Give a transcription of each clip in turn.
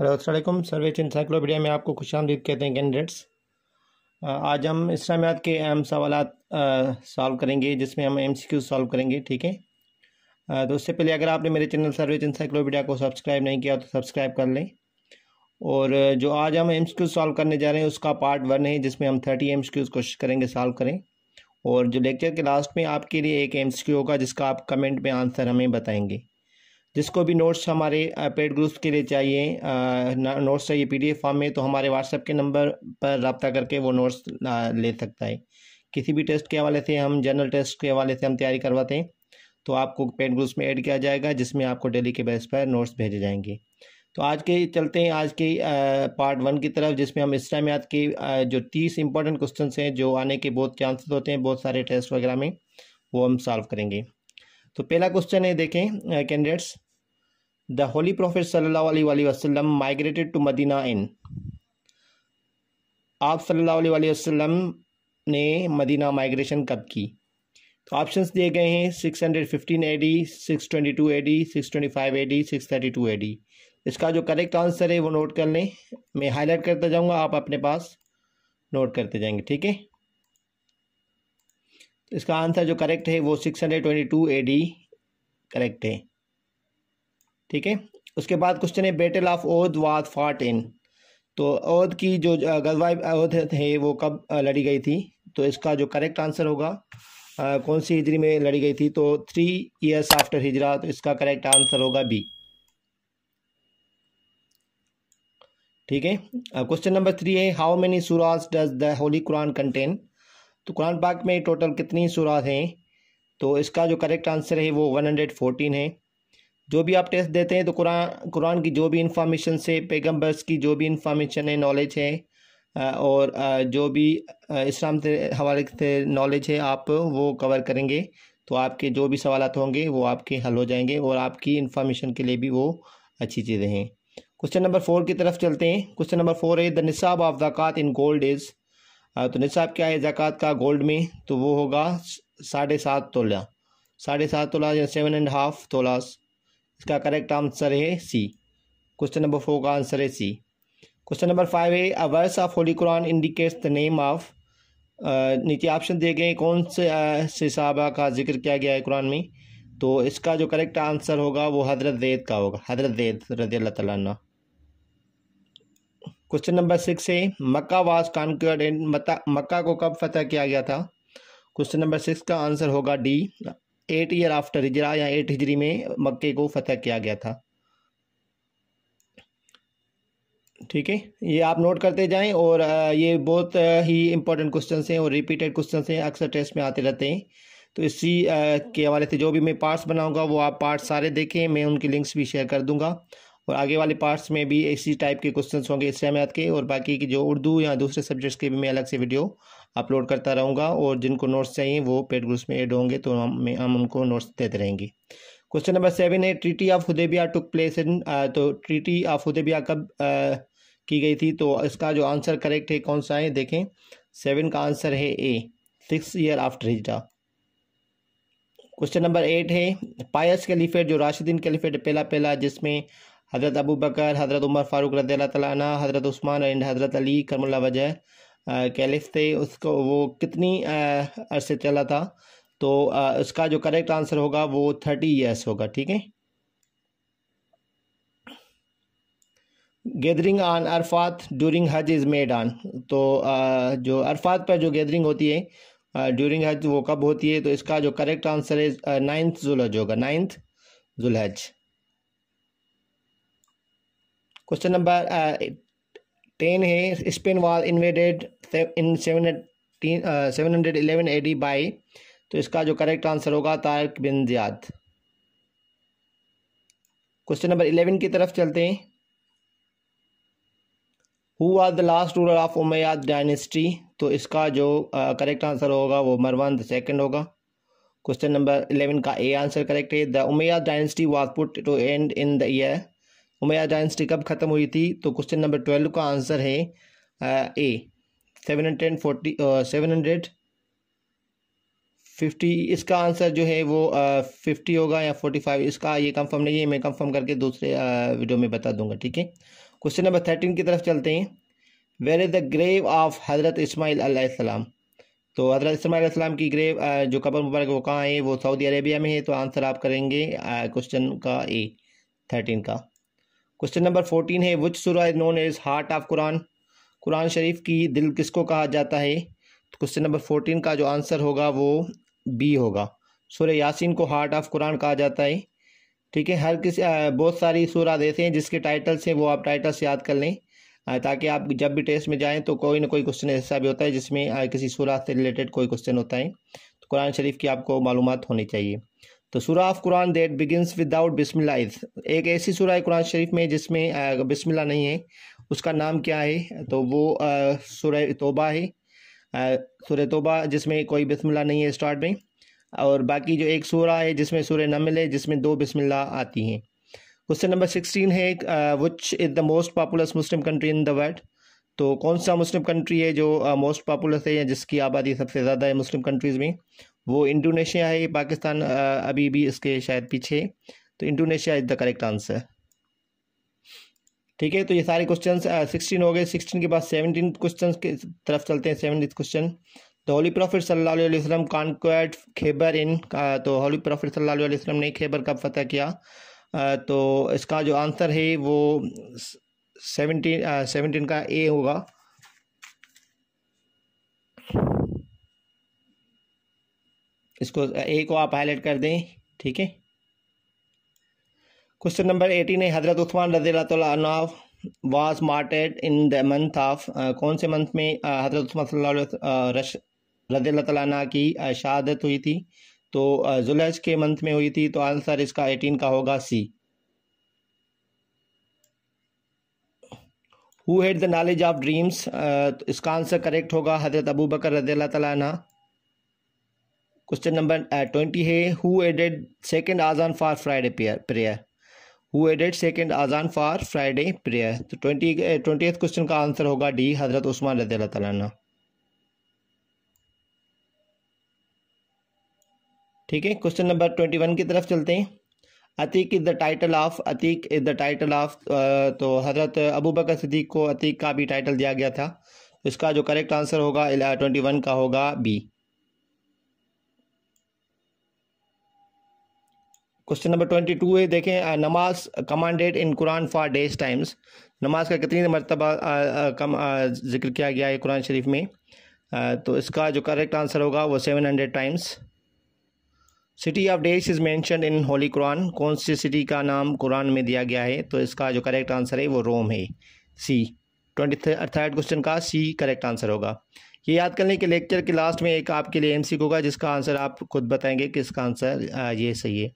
hello Aslam service encyclopedia में आपको खुश आमदीद कहते हैं कैंडिडेट्स आज हम इस्लामियात के अहम सवाल सॉल्व करेंगे जिसमें हम एम सी क्यू सॉल्व करेंगे ठीक है तो उससे पहले अगर आपने मेरे चैनल सर्विस इंसाइक्लोपीडिया को सब्सक्राइब नहीं किया तो सब्सक्राइब कर लें और जो आज हम एम सी क्यू सॉल्व करने जा रहे हैं उसका पार्ट वन है जिसमें हम थर्टी एम सी क्यूज़ कोशिश करेंगे सॉल्व करें और जो लेक्चर के लास्ट में आपके लिए एक एम सी क्यू होगा जिसका आप कमेंट में आंसर हमें बताएँगे जिसको भी नोट्स हमारे पेड ग्रुप्स के लिए चाहिए नोट्स चाहिए पी फॉर्म में तो हमारे व्हाट्सएप के नंबर पर रबता करके वो नोट्स ले सकता है किसी भी टेस्ट के हवाले से हम जनरल टेस्ट के हवाले से हम तैयारी करवाते हैं तो आपको पेड ग्रुप्स में ऐड किया जाएगा जिसमें आपको डेली के बेस पर नोट्स भेजे जाएंगे तो आज के चलते हैं आज के पार्ट वन की तरफ जिसमें हम इस्लामियात के जो तीस इंपॉर्टेंट क्वेश्चन हैं जो आने के बहुत चांसेस होते हैं बहुत सारे टेस्ट वगैरह में वो हम सॉल्व करेंगे तो पहला क्वेश्चन है देखें कैंडिडेट्स द होली प्रोफेट सल्ला अलैहि माइग्रेटेड टू मदीना इन आप सल्लल्लाहु अलैहि वसल्लम ने मदीना माइग्रेशन कब की तो ऑप्शंस दिए गए हैं 615 एडी 622 एडी 625 एडी 632 एडी इसका जो करेक्ट आंसर है वो नोट कर लें मैं हाईलाइट करता जाऊंगा आप अपने पास नोट करते जाएंगे ठीक है तो इसका आंसर जो करेक्ट है वो six hundred twenty two A D correct है ठीक है उसके बाद क्वेश्चन है बैटल ऑफ ओद वाद फाट इन तो ओद की जो गजवा ओद है वो कब लड़ी गई थी तो इसका जो करेक्ट आंसर होगा आ, कौन सी हिजरी में लड़ी गई थी तो थ्री ईयर्स आफ्टर हिजरा तो इसका करेक्ट आंसर होगा बी ठीक है क्वेश्चन नंबर थ्री है how many surahs does the holy Quran contain तो कुरान पाक में टोटल कितनी सूरत हैं तो इसका जो करेक्ट आंसर है वो 114 है जो भी आप टेस्ट देते हैं तो कुरान कुरान की जो भी इंफॉर्मेशन से पैगम्बर्स की जो भी इंफॉर्मेशन है नॉलेज है और जो भी इस्लाम से हवाले से नॉलेज है आप वो कवर करेंगे तो आपके जो भी सवाल होंगे वो आपके हल हो जाएंगे और आपकी इंफॉर्मेशन के लिए भी वो अच्छी चीज़ें हैं क्वेश्चन नंबर फोर की तरफ चलते हैं क्वेश्चन नंबर फोर है the nisab of zakat in gold is हाँ, तो निसाब क्या है जक़ात का गोल्ड में तो वो होगा साढ़े सात तोला साढ़े सात तोला या सेवन एंड हाफ तोला इसका करेक्ट आंसर है सी क्वेश्चन नंबर फोर का आंसर है सी क्वेश्चन नंबर फाइव है a verse of holy Quran indicates the name of नीचे ऑप्शन दिए गए कौन से आ, का जिक्र किया गया है कुरान में तो इसका जो करेक्ट आंसर होगा वो हजरत जैद का होगा हजरत जैद रजी अल्लाह तला क्वेश्चन नंबर सिक्स है मक्का वाज कानकर्ड एंड मक्का को कब फतह किया गया था क्वेश्चन नंबर सिक्स का आंसर होगा D eight year after Hijra या एट हिजरी में मक्के को फतह किया गया था ठीक है ये आप नोट करते जाएं और ये बहुत ही इंपॉर्टेंट क्वेश्चन हैं और रिपीटेड क्वेश्चन हैं अक्सर टेस्ट में आते रहते हैं तो इसी के हवाले से जो भी मैं पार्ट्स बनाऊंगा वो आप पार्ट्स सारे देखें मैं उनकी लिंक्स भी शेयर कर दूंगा और आगे वाले पार्ट्स में भी इसी टाइप के क्वेश्चन होंगे इस्लामियात के और बाकी की जो उर्दू या दूसरे सब्जेक्ट्स के भी मैं अलग से वीडियो अपलोड करता रहूँगा और जिनको नोट्स चाहिए वो पेड ग्रुप्स में एड होंगे तो हम हम उनको नोट्स देते रहेंगे क्वेश्चन नंबर सेवन है treaty of Hudaibiya took place in तो ट्रीटी ऑफ हुदेबिया कब की गई थी तो इसका जो आंसर करेक्ट है कौन सा है देखें सेवन का आंसर है A six year after Hijra question number eight है पायस कैलिफेट जो राशिदीन कैलिफेट पहला पहला जिसमें हज़रत अबू बकर हज़रत उमर फ़ारूक रदी तला हज़रत उस्मान एंड हज़रत अली करमुल्ला वजह कैलिफ थे उसको वो कितनी अरसे चला था तो आ, उसका जो करेक्ट आंसर होगा वो थर्टी ईयर्स होगा ठीक है gathering on Arafat during Hajj is made on तो आ, जो अरफात पर जो गैदरिंग होती है ड्यूरिंग हज वो कब होती है तो इसका जो करेक्ट आंसर है नाइन्थ जुलहज होगा नाइन्थ जुलहज क्वेश्चन नंबर टेन है Spain was invaded in seven seven hundred eleven D by तो इसका जो करेक्ट आंसर होगा Tariq bin Ziyad question number eleven की तरफ चलते हैं who are the last ruler of Umayyad dynasty तो इसका जो करेक्ट uh, आंसर होगा वो मरवान द सेकेंड होगा क्वेश्चन नंबर इलेवन का ए आंसर करेक्ट है the Umayyad dynasty was put to end in the year Umayya dynasty कब ख़त्म हुई थी तो क्वेश्चन नंबर ट्वेल्व का आंसर है A seven hundred forty seven hundred fifty इसका आंसर जो है वो फिफ्टी uh, होगा या फोर्टी फाइव इसका ये कंफर्म नहीं है मैं कंफर्म करके दूसरे uh, वीडियो में बता दूंगा ठीक है क्वेश्चन नंबर थर्टीन की तरफ चलते हैं where is the grave of Hazrat Ismail आसमाम तो हज़रत इसमाईसम की ग्रेव uh, जो कबर मुबारक वो कहाँ है वो सऊदी अरेबिया में है तो आंसर आप करेंगे क्वेश्चन का ए थर्टीन का क्वेश्चन नंबर फोर्टीन है which surah is known as heart of Quran Quran शरीफ की दिल किसको कहा जाता है क्वेश्चन नंबर फोर्टीन का जो आंसर होगा वो बी होगा सूर्य यासिन को हार्ट ऑफ कुरान कहा जाता है ठीक है हर किसी बहुत सारी सूराज ऐसे हैं जिसके टाइटल्स हैं वो आप टाइटल्स याद कर लें ताकि आप जब भी टेस्ट में जाएं तो कोई ना कोई क्वेश्चन ऐसा भी होता है जिसमें किसी सूरह से रिलेटेड कोई क्वेश्चन होता है तो कुरान शरीफ की आपको मालूम होनी चाहिए तो surah of Quran that begins without बिस्मिल्ला एक ऐसी सूरा कुरान शरीफ में जिसमें बिस्मिल्ला नहीं है उसका नाम क्या है तो वो सूर्य तोबा है सूर्य तोबा जिसमें कोई बिस्मिल्ला नहीं है स्टार्ट में और बाकी जो एक सूरा है जिसमें सूर्य नमल है जिसमें दो बिस्मिल्ला आती हैं क्वेश्चन नंबर सिक्सटीन है which is the most populous Muslim country in the world तो कौन सा मुस्लिम कंट्री है जो मोस्ट पॉपुलस है या जिसकी आबादी सबसे ज़्यादा है मुस्लिम कंट्रीज़ में वो इंडोनेशिया है पाकिस्तान अभी भी इसके शायद पीछे तो Indonesia is the correct answer ठीक है तो ये सारे क्वेश्चन सिक्सटीन हो गए सिक्सटीन के बाद सेवनटीन क्वेश्चन की तरफ चलते हैं सेवनटीन क्वेश्चन तो हॉली प्रॉफिट सल्लाम अलैहि खेबर इन तो हॉली प्रॉफिट सल्लाम ने खेबर कब फतह किया तो इसका जो आंसर है वो सेवनटीन सेवनटीन का ए होगा इसको ए को आप हाईलाइट कर दें ठीक है क्वेश्चन नंबर एटीन है हजरत उस्मान रजी अल्लाह was martyred in the month of कौन से मंथ में हजरत उस्मान रजी अल्लाह की शहादत हुई थी तो जुलहज के मंथ में हुई थी तो आंसर इसका एटीन का होगा C who had the knowledge of dreams इसका आंसर करेक्ट होगा हजरत अबू बकर रजी अल्लाह क्वेश्चन नंबर ट्वेंटी है who added second azan for Friday prayer who added second azan for Friday prayer तो ट्वेंटी ट्वेंटी क्वेश्चन का answer होगा D Hazrat Usman रदी ठीक है क्वेश्चन नंबर ट्वेंटी वन की तरफ चलते हैं Atiq is the title of Atiq is the title of तो हज़रत अबू बकर सिद्दीक को अतीक का भी टाइटल दिया गया था इसका जो करेक्ट आंसर होगा ट्वेंटी वन का होगा B question number twenty two है देखें नमाज commanded in Quran for days times नमाज का कितनी मरतबा कम जिक्र किया गया है कुरान शरीफ में आ, तो इसका जो करेक्ट आंसर होगा वो seven hundred times city of days is mentioned in holy Quran कौन सी सिटी का नाम कुरान में दिया गया है तो इसका जो करेक्ट आंसर है वो रोम है सी ट्वेंटी थर्ड क्वेश्चन का सी करेक्ट आंसर होगा ये याद कर लें कि लेक्चर के लास्ट में एक आपके लिए एम होगा जिसका आंसर आप खुद बताएंगे कि इसका आंसर ये सही है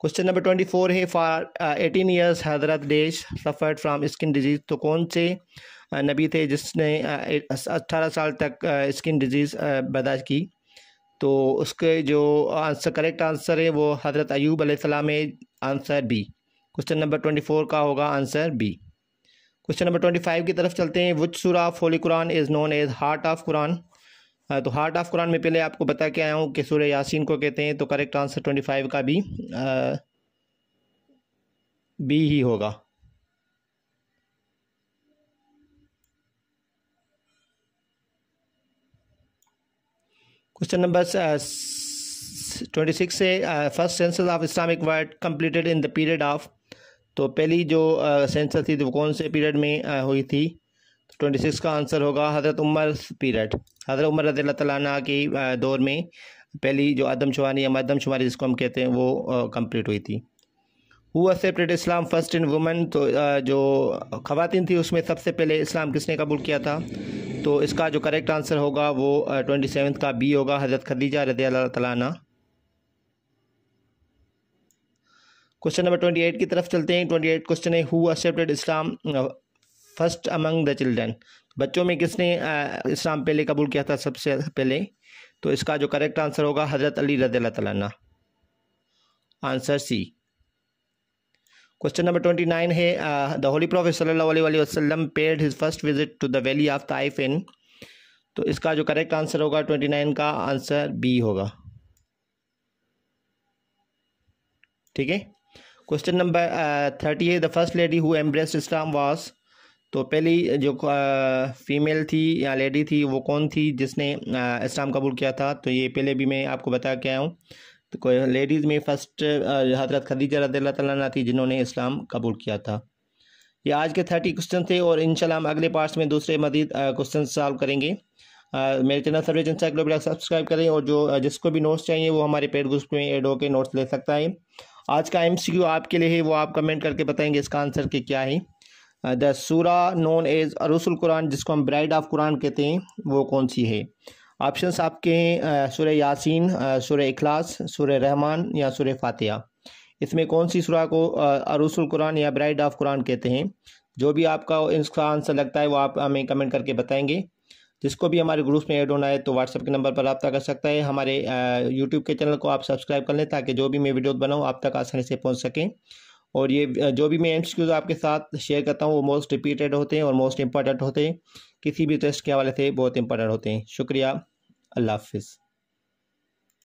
question number twenty four is for eighteen years Hazrat देश सफ़र्ड फ्राम स्किन डिजीज़ तो कौन से uh, नबी थे जिसने uh, अट्ठारह साल तक स्किन uh, डिजीज़ बर्दाश्त की तो उसके जो आंसर करेक्ट आंसर है वो हज़रत अयूब अलैहिस्सलाम है answer B question number twenty four का होगा answer B question number twenty five की तरफ चलते हैं which surah of holy Quran is known as heart of Quran हाँ, तो हार्ट ऑफ कुरान में पहले आपको बता के आया हूँ कि सूर्य यासीन को कहते हैं तो करेक्ट आंसर ट्वेंटी फाइव का भी आ, बी ही होगा क्वेश्चन नंबर ट्वेंटी सिक्स से first census of Islamic world completed in the period of तो पहली जो सेंसस थी तो कौन से पीरियड में uh, हुई थी ट्वेंटी सिक्स का आंसर होगा हज़रत उमर पीरियड हज़रत उमर रदी तला की दौर में पहली जो आदमशुमारी या मदमशुमारी जिसको हम कहते हैं वो कंप्लीट हुई थी हुआ separate Islam first in women तो जो खातिन थी उसमें सबसे पहले इस्लाम किसने कबूल किया था तो इसका जो करेक्ट आंसर होगा वो ट्वेंटी सेवन का बी होगा हज़रत खदीजा रज तना क्वेश्चन नंबर ट्वेंटी एट की तरफ चलते हैं ट्वेंटी एट क्वेश्चन है who accepted Islam first among the children बच्चों में किसने इस्लाम पहले कबूल किया था सबसे पहले तो इसका जो करेक्ट आंसर होगा हज़रत अली रज answer C question number twenty nine है द होली प्रोफेट सल्लल्लाहु अलैहि वसल्लम paid his first visit to the valley of Taif in तो इसका जो करेक्ट आंसर होगा ट्वेंटी नाइन का आंसर बी होगा ठीक है क्वेश्चन नंबर थर्टी है the first lady who embraced Islam was तो पहली जो फीमेल थी या लेडी थी वो कौन थी जिसने इस्लाम कबूल किया था तो ये पहले भी मैं आपको बता के आया हूँ तो कोई लेडीज़ में फ़र्स्ट हजरत खदीजा रद्ला तला थी जिन्होंने इस्लाम कबूल किया था ये आज के थर्टी क्वेश्चन थे और इंशाल्लाह हम अगले पार्ट्स में दूसरे मदीद क्वेश्चन सॉल्व करेंगे आ, मेरे चैनल सर्विस इंसाइक्लोपीडिया सब्सक्राइब करें और जो जिसको भी नोट्स चाहिए वो हमारे पेड ग्रुप में एड होकर नोट्स ले सकता है आज का एम आपके लिए है वो आप कमेंट करके बताएंगे इसका आंसर कि क्या है द सूरा नोन एज अरूसल कुरान जिसको हम ब्राइड ऑफ कुरान कहते हैं वो कौन सी है ऑप्शंस आपके हैं सुर यासिन सुर अखलास सुर रहमान या सुर फातिया इसमें कौन सी सुरा को अरूसल uh, कुरान या ब्राइड ऑफ कुरान कहते हैं जो भी आपका इसका आंसर लगता है वो आप हमें कमेंट करके बताएंगे जिसको भी हमारे ग्रुप में ऐड होना है तो व्हाट्सअप के नंबर पर रब्ता कर सकता है हमारे यूट्यूब uh, के चैनल को आप सब्सक्राइब कर लें ताकि जो भी मैं वीडियो बनाऊँ आप तक आसानी से पहुँच सकें और ये जो भी मैं एम आपके साथ शेयर करता हूँ वो मोस्ट रिपीटेड होते हैं और मोस्ट इम्पॉर्टेंट होते हैं किसी भी टेस्ट के हवाले से बहुत इंपॉर्टेंट होते हैं शुक्रिया अल्लाह हाफिज़